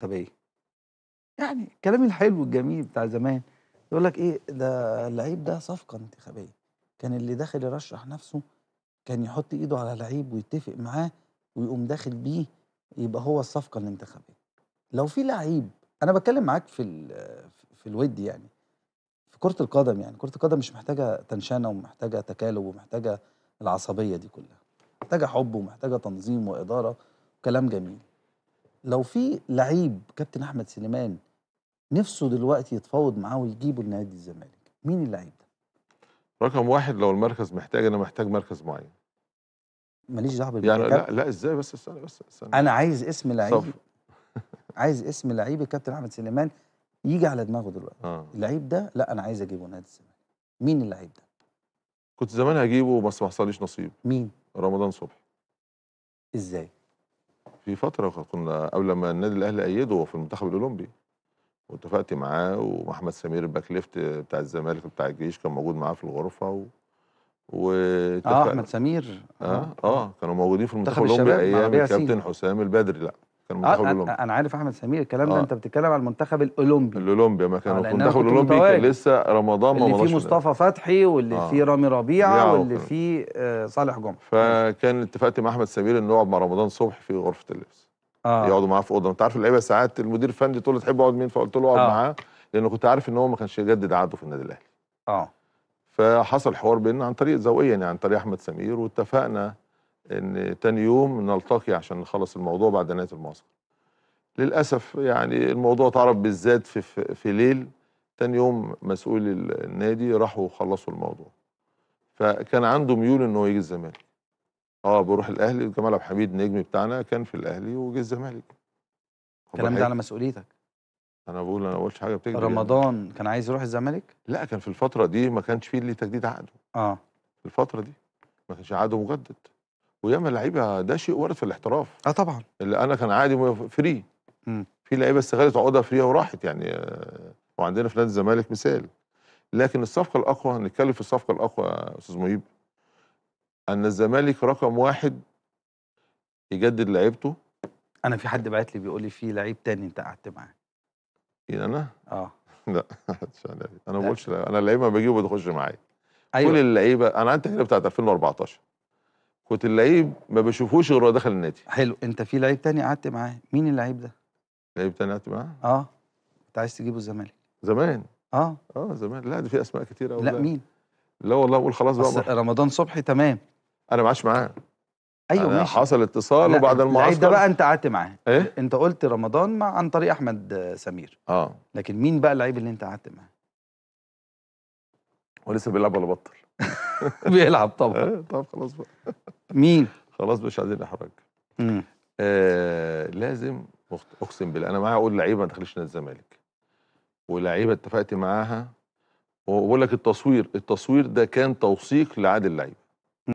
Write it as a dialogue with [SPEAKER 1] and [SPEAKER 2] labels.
[SPEAKER 1] طب ايه؟ يعني الكلام الحلو الجميل بتاع زمان يقول لك ايه ده اللعيب ده صفقه انتخابيه كان اللي داخل يرشح نفسه كان يحط ايده على لعيب ويتفق معاه ويقوم داخل بيه يبقى هو الصفقه الانتخابيه لو في لعيب انا بتكلم معاك في في الود يعني في كره القدم يعني كره القدم مش محتاجه تنشنه ومحتاجه تكالب ومحتاجه العصبيه دي كلها محتاجه حب ومحتاجه تنظيم واداره وكلام جميل لو في لعيب كابتن احمد سليمان نفسه دلوقتي يتفاوض معاه ويجيبه لنادي الزمالك مين اللعيب
[SPEAKER 2] ده رقم واحد لو المركز محتاج انا محتاج مركز معين
[SPEAKER 1] ماليش دعوه يعني بالمركز يعني لا لا ازاي بس
[SPEAKER 2] استنى بس استنى انا عايز اسم لعيب
[SPEAKER 1] عايز اسم لعيب الكابتن احمد سليمان يجي على دماغه دلوقتي آه. اللعيب ده لا انا عايز اجيبه نادي الزمالك
[SPEAKER 2] مين اللعيب ده كنت زمان هجيبه بس ما حصليش نصيب مين رمضان صبحي ازاي في فتره كنا قبل ما النادي الاهلي ايده في المنتخب الاولمبي واتفقت معاه ومحمد سمير الباك ليفت بتاع الزمالك بتاع الجيش كان موجود معاه في الغرفه و... و اه احمد
[SPEAKER 1] سمير اه اه, آه.
[SPEAKER 2] كانوا موجودين في المنتخب الاولمبي ايام الكابتن حسام البدري لا كان منتخب آه الاولمبي
[SPEAKER 1] انا عارف احمد سمير الكلام آه. ده انت بتتكلم على المنتخب الاولمبي الاولمبي ما كان آه، المنتخب الاولمبي كان لسه
[SPEAKER 2] رمضان ما اللي فيه
[SPEAKER 1] مصطفى فتحي واللي آه. فيه رامي ربيعه واللي فيه آه، صالح جمعه
[SPEAKER 2] فكان اتفقت مع احمد سمير ان نقعد مع رمضان صبحي في غرفه اللبس آه. يقعدوا معاه في اوضه انت عارف اللعيبه ساعات المدير الفني تقول له تحب اقعد مين فقلت له اقعد آه. معاه لانه كنت عارف ان هو ما كانش يجدد عقده في النادي الاهلي اه فحصل حوار بيننا عن طريق ذوقيا يعني عن طريق احمد سمير واتفقنا ان تاني يوم نلتقي عشان نخلص الموضوع بعد نهايه المعسكر للاسف يعني الموضوع اتعرف بالذات في, في, في ليل تاني يوم مسؤول النادي راحوا وخلصوا الموضوع فكان عنده ميول ان هو يجي الزمالك اه بروح الاهلي جمال عبد الحميد نجم بتاعنا كان في الاهلي وجه الزمالك الكلام ده على مسؤوليتك انا بقول انا ما قلتش حاجه بتجري رمضان يعني. كان عايز يروح الزمالك لا كان في الفتره دي ما كانش فيه اللي تجديد عقده اه الفتره دي ما كانش عقده مجدد وياما لعيبه ده شيء وارد في الاحتراف اه طبعا اللي انا كان عادي فري مم. في لعيبه استغلت عقودها فري وراحت يعني آه، وعندنا في نادي الزمالك مثال لكن الصفقه الاقوى هنتكلم في الصفقه الاقوى يا استاذ مهيب ان الزمالك رقم واحد يجدد لعيبته
[SPEAKER 1] انا في حد بعت لي بيقول لي في لعيب تاني انت
[SPEAKER 2] قعدت معاه ايه انا؟ اه لا انا ما بقولش انا اللعيبه ما بجيبه بتخش معايا أيوة. كل اللعيبه انا عندي هنا بتاعت 2014 كنت اللعيب ما بشوفوش غير دخل النادي
[SPEAKER 1] حلو انت في لعيب تاني قعدت معاه مين اللعيب ده
[SPEAKER 2] لعيب تاني قعدت معاه
[SPEAKER 1] اه انت عايز تجيبه الزمالك زمان اه اه زمان لا ده في اسماء كتير قوي لا, لا مين
[SPEAKER 2] لا والله اقول خلاص بقى رمضان صبحي تمام انا ما عادش معاه ايوه ماشي حصل اتصال وبعد المعسكر ده بقى
[SPEAKER 1] انت قعدت معاه إيه؟ انت قلت رمضان مع عن طريق احمد سمير اه لكن مين بقى اللعيب اللي انت قعدت معاه
[SPEAKER 2] ولسه بيلعب ولا بطل بيلعب طبعا إيه، طب خلاص بقى مين؟ خلاص مش عايزين نحرج آه، لازم اقسم بالله انا معايا اقول لعيبه ما تخليش نادي الزمالك ولعيبه اتفقت معاها وبقول لك التصوير التصوير ده كان توثيق لعادل لعيب